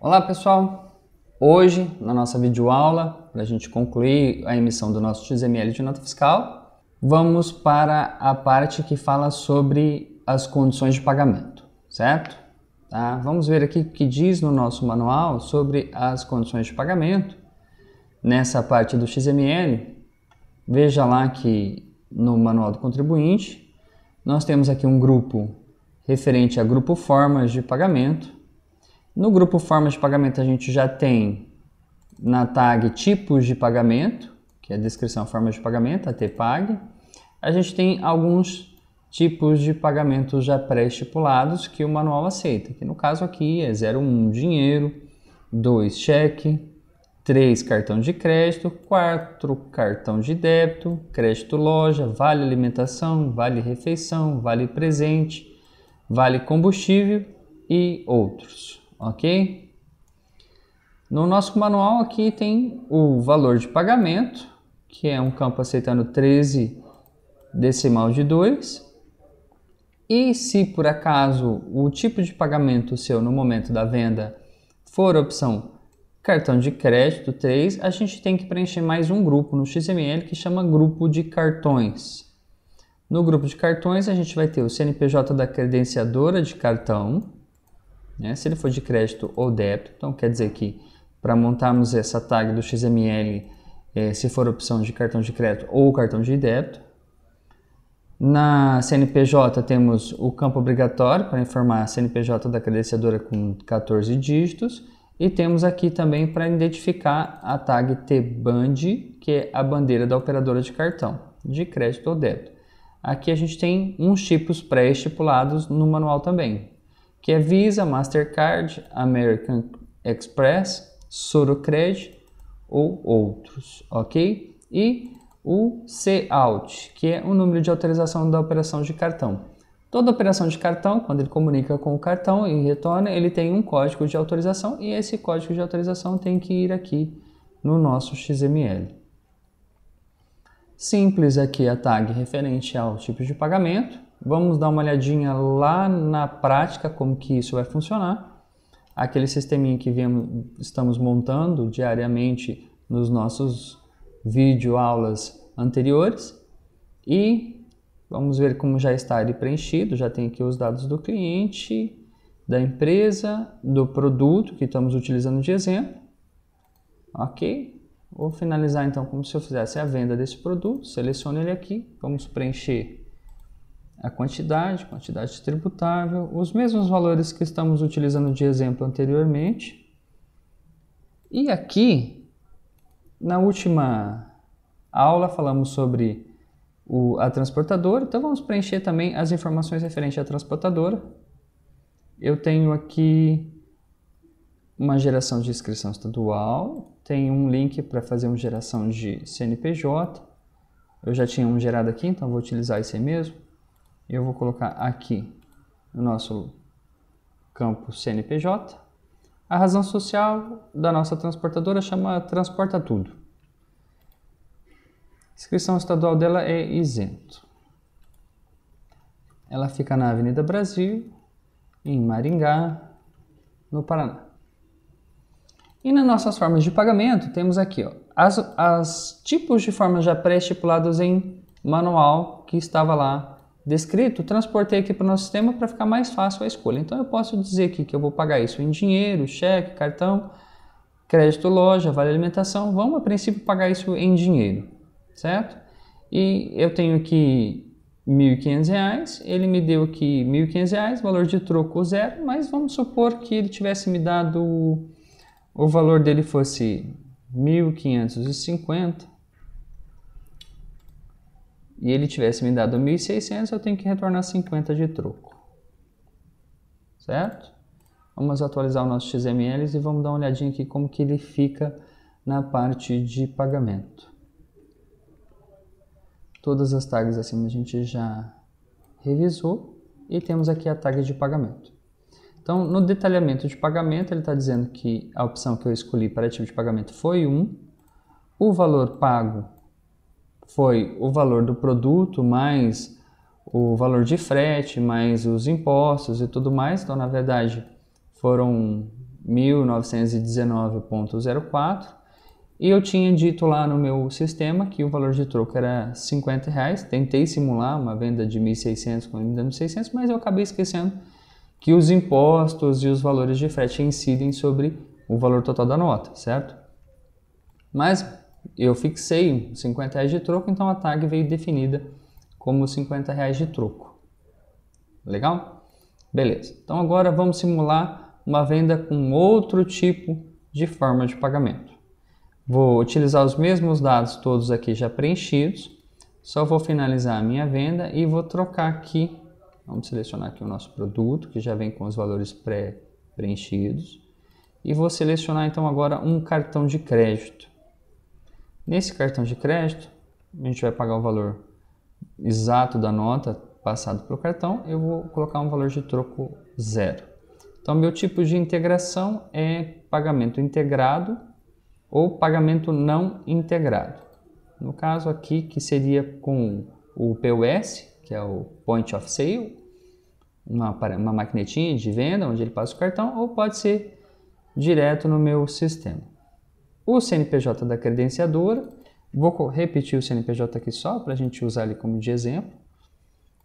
Olá pessoal! Hoje, na nossa videoaula, para a gente concluir a emissão do nosso XML de nota fiscal, vamos para a parte que fala sobre as condições de pagamento, certo? Tá? Vamos ver aqui o que diz no nosso manual sobre as condições de pagamento. Nessa parte do XML, veja lá que no manual do contribuinte, nós temos aqui um grupo referente a grupo formas de pagamento, no grupo formas de pagamento a gente já tem na tag tipos de pagamento, que é a descrição formas de pagamento, a TPAG. A gente tem alguns tipos de pagamentos já pré-estipulados que o manual aceita, que no caso aqui é 01 dinheiro, 2 cheque, 3 cartão de crédito, 4 cartão de débito, crédito loja, vale alimentação, vale refeição, vale presente, vale combustível e outros ok? No nosso manual aqui tem o valor de pagamento, que é um campo aceitando 13 decimal de 2. E se por acaso o tipo de pagamento seu no momento da venda for a opção cartão de crédito 3, a gente tem que preencher mais um grupo no XML que chama grupo de cartões. No grupo de cartões, a gente vai ter o CNPJ da credenciadora de cartão, né? Se ele for de crédito ou débito, então quer dizer que para montarmos essa tag do XML, é, se for opção de cartão de crédito ou cartão de débito, na CNPJ temos o campo obrigatório para informar a CNPJ da credenciadora com 14 dígitos e temos aqui também para identificar a tag T-Band, que é a bandeira da operadora de cartão, de crédito ou débito. Aqui a gente tem uns tipos pré-estipulados no manual também que é Visa, Mastercard, American Express, Sorocred ou outros, ok? E o COUT, que é o número de autorização da operação de cartão. Toda operação de cartão, quando ele comunica com o cartão e retorna, ele tem um código de autorização e esse código de autorização tem que ir aqui no nosso XML. Simples aqui a tag referente ao tipo de pagamento Vamos dar uma olhadinha lá na prática como que isso vai funcionar. Aquele sisteminha que viemos estamos montando diariamente nos nossos vídeo-aulas anteriores. E vamos ver como já está ele preenchido, já tem aqui os dados do cliente, da empresa, do produto que estamos utilizando de exemplo. Ok, vou finalizar então como se eu fizesse a venda desse produto, selecione ele aqui, vamos preencher a quantidade, quantidade tributável, os mesmos valores que estamos utilizando de exemplo anteriormente. E aqui, na última aula, falamos sobre o, a transportadora, então vamos preencher também as informações referentes à transportadora. Eu tenho aqui uma geração de inscrição estadual, tem um link para fazer uma geração de CNPJ, eu já tinha um gerado aqui, então vou utilizar esse mesmo eu vou colocar aqui no nosso campo CNPJ. A razão social da nossa transportadora chama Transporta Tudo. A inscrição estadual dela é isento. Ela fica na Avenida Brasil, em Maringá, no Paraná. E nas nossas formas de pagamento, temos aqui ó, as, as tipos de formas já pré-estipuladas em manual que estava lá descrito, transportei aqui para o nosso sistema para ficar mais fácil a escolha. Então eu posso dizer aqui que eu vou pagar isso em dinheiro, cheque, cartão, crédito, loja, vale alimentação. Vamos a princípio pagar isso em dinheiro, certo? E eu tenho aqui R$ 1.500, ele me deu aqui R$ 1.500, valor de troco zero, mas vamos supor que ele tivesse me dado, o valor dele fosse 1.550, e ele tivesse me dado 1.600, eu tenho que retornar 50 de troco. Certo? Vamos atualizar o nosso XML e vamos dar uma olhadinha aqui como que ele fica na parte de pagamento. Todas as tags acima a gente já revisou e temos aqui a tag de pagamento. Então, no detalhamento de pagamento, ele está dizendo que a opção que eu escolhi para tipo de pagamento foi 1, o valor pago foi o valor do produto mais o valor de frete, mais os impostos e tudo mais. Então, na verdade, foram 1919.04 e eu tinha dito lá no meu sistema que o valor de troco era 50 reais. Tentei simular uma venda de 1.600 com ainda 1.600, mas eu acabei esquecendo que os impostos e os valores de frete incidem sobre o valor total da nota, certo? Mas eu fixei 50 reais de troco, então a tag veio definida como 50 reais de troco. Legal? Beleza. Então agora vamos simular uma venda com outro tipo de forma de pagamento. Vou utilizar os mesmos dados todos aqui já preenchidos. Só vou finalizar a minha venda e vou trocar aqui. Vamos selecionar aqui o nosso produto, que já vem com os valores pré-preenchidos. E vou selecionar então agora um cartão de crédito. Nesse cartão de crédito, a gente vai pagar o valor exato da nota passado pelo cartão, eu vou colocar um valor de troco zero. Então, meu tipo de integração é pagamento integrado ou pagamento não integrado. No caso aqui, que seria com o POS, que é o Point of Sale, uma, uma maquinetinha de venda onde ele passa o cartão, ou pode ser direto no meu sistema o CNPJ da credenciadora, vou repetir o CNPJ aqui só para a gente usar ele como de exemplo,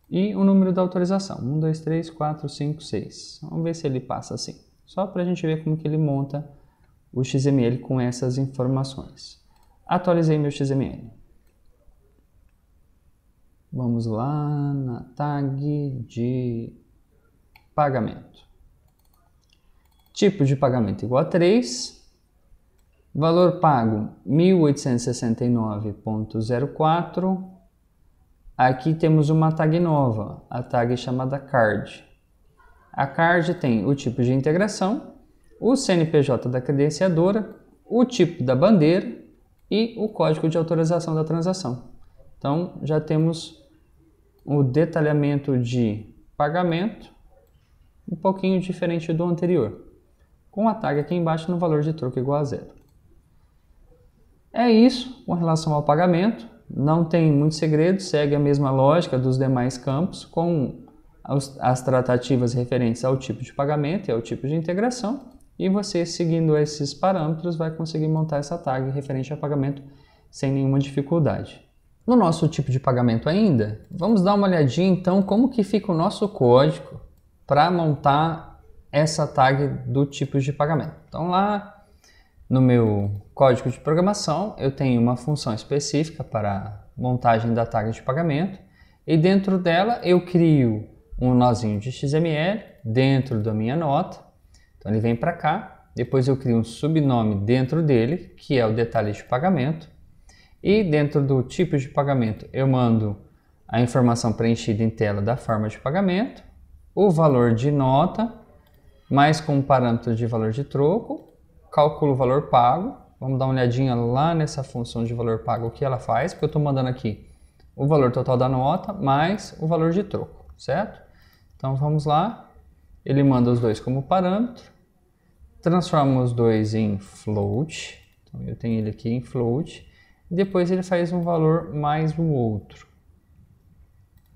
e o número da autorização, 1, 2, 3, 4, 5, 6. Vamos ver se ele passa assim, só para a gente ver como que ele monta o XML com essas informações. Atualizei meu XML. Vamos lá na tag de pagamento. Tipo de pagamento igual a 3, Valor pago 1869.04. Aqui temos uma tag nova, a tag chamada card. A card tem o tipo de integração, o CNPJ da credenciadora, o tipo da bandeira e o código de autorização da transação. Então já temos o detalhamento de pagamento, um pouquinho diferente do anterior, com a tag aqui embaixo no valor de troco igual a zero. É isso com relação ao pagamento. Não tem muito segredo, segue a mesma lógica dos demais campos, com as tratativas referentes ao tipo de pagamento e ao tipo de integração. E você, seguindo esses parâmetros, vai conseguir montar essa tag referente ao pagamento sem nenhuma dificuldade. No nosso tipo de pagamento ainda, vamos dar uma olhadinha então como que fica o nosso código para montar essa tag do tipo de pagamento. Então lá no meu código de programação, eu tenho uma função específica para montagem da tag de pagamento e dentro dela eu crio um nozinho de XML dentro da minha nota. Então ele vem para cá, depois eu crio um subnome dentro dele, que é o detalhe de pagamento. E dentro do tipo de pagamento, eu mando a informação preenchida em tela da forma de pagamento, o valor de nota, mais com o parâmetro de valor de troco calculo o valor pago. Vamos dar uma olhadinha lá nessa função de valor pago, o que ela faz, porque eu estou mandando aqui o valor total da nota mais o valor de troco, certo? Então vamos lá, ele manda os dois como parâmetro, transforma os dois em float, então eu tenho ele aqui em float, depois ele faz um valor mais o outro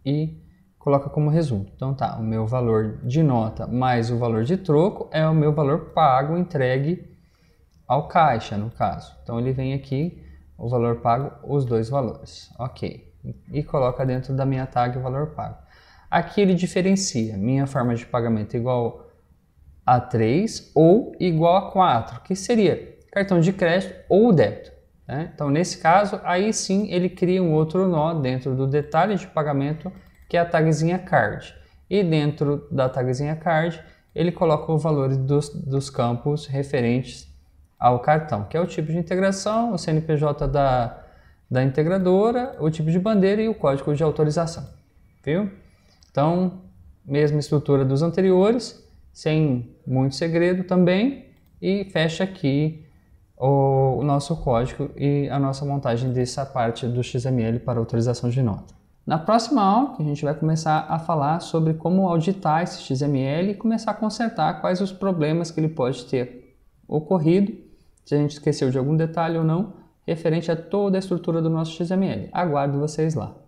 e coloca como resultado. Então tá, o meu valor de nota mais o valor de troco é o meu valor pago entregue ao caixa, no caso. Então ele vem aqui, o valor pago, os dois valores, ok. E coloca dentro da minha tag o valor pago. Aqui ele diferencia minha forma de pagamento igual a 3 ou igual a 4, que seria cartão de crédito ou débito. Né? Então, nesse caso, aí sim ele cria um outro nó dentro do detalhe de pagamento, que é a tagzinha card. E dentro da tagzinha card, ele coloca os valores dos, dos campos referentes ao cartão, que é o tipo de integração, o CNPJ da, da integradora, o tipo de bandeira e o código de autorização. Viu? Então, mesma estrutura dos anteriores, sem muito segredo também, e fecha aqui o, o nosso código e a nossa montagem dessa parte do XML para autorização de nota. Na próxima aula, a gente vai começar a falar sobre como auditar esse XML e começar a consertar quais os problemas que ele pode ter ocorrido se a gente esqueceu de algum detalhe ou não, referente a toda a estrutura do nosso XML. Aguardo vocês lá.